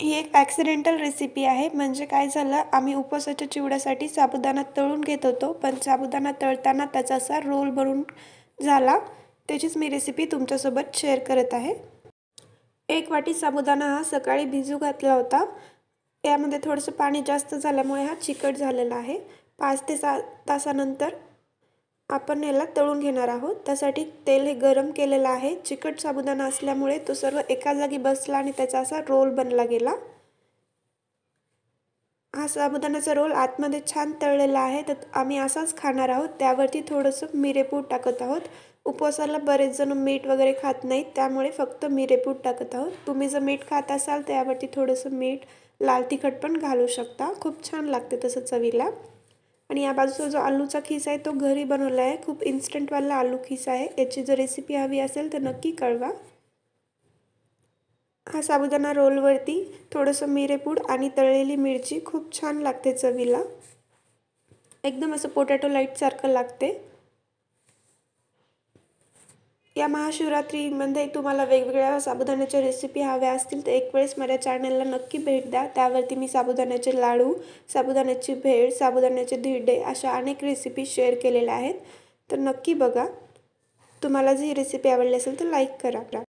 ही एक accidental recipe आहे म्हणजे काय झालं आम्ही उपवासाच्या चिवड्यासाठी साबुदाणा तळून घेत होतो पण साबुदाणा तळताना त्याचा असा रोल भरून झाला त्याचीच मी रेसिपी तुमच्यासोबत शेअर करत आहे एक वाटी साबुदाणा हा सकाळी भिजू घातला होता यामध्ये थोडंसं पाणी जास्त झाल्यामुळे हा चिकट झालेला आहे पाच ते सात तासानंतर आपण याला तळून घेणार आहोत त्यासाठी तेल हे गरम केलेलं आहे चिकट साबुदाणा असल्यामुळे तो सर्व एका जागी बसला आणि त्याचा असा रोल बनला गेला हा साबुदाण्याचा रोल आतमध्ये छान तळलेला आहे तर आम्ही असाच खाणार आहोत त्यावरती थोडंसं मिरेपूट टाकत आहोत उपवासाला बरेच जण मीठ वगैरे खात नाहीत त्यामुळे फक्त मिरेपूट टाकत आहोत तुम्ही जर मीठ खात असाल त्यावरती थोडंसं मीठ लाल तिखट पण घालू शकता खूप छान लागते तसं चवीला आणि या बाजूचा जो आलूचा खिस आहे तो घरी बनवला आहे खूप इन्स्टंटवाला आलू खिस आहे याची जर रेसिपी हवी असेल तर नक्की कळवा हा साबुदाणा रोलवरती थोडंसं मिरेपूड आणि तळलेली मिरची खूप छान लागते चवीला एकदम असं पोटॅटो लाईटसारखं लागते या महाशिवरात्रीमध्ये तुम्हाला वेगवेगळ्या साबुदाण्याच्या रेसिपी हव्या असतील तर एक वेळेस माझ्या चॅनलला नक्की भेट द्या त्यावरती मी साबुदाण्याचे लाडू साबुदाण्याची भेळ साबुदाण्याचे धिरडे अशा अनेक रेसिपी शेअर केलेल्या आहेत तर नक्की बघा तुम्हाला जी रेसिपी आवडली असेल तर लाईक करा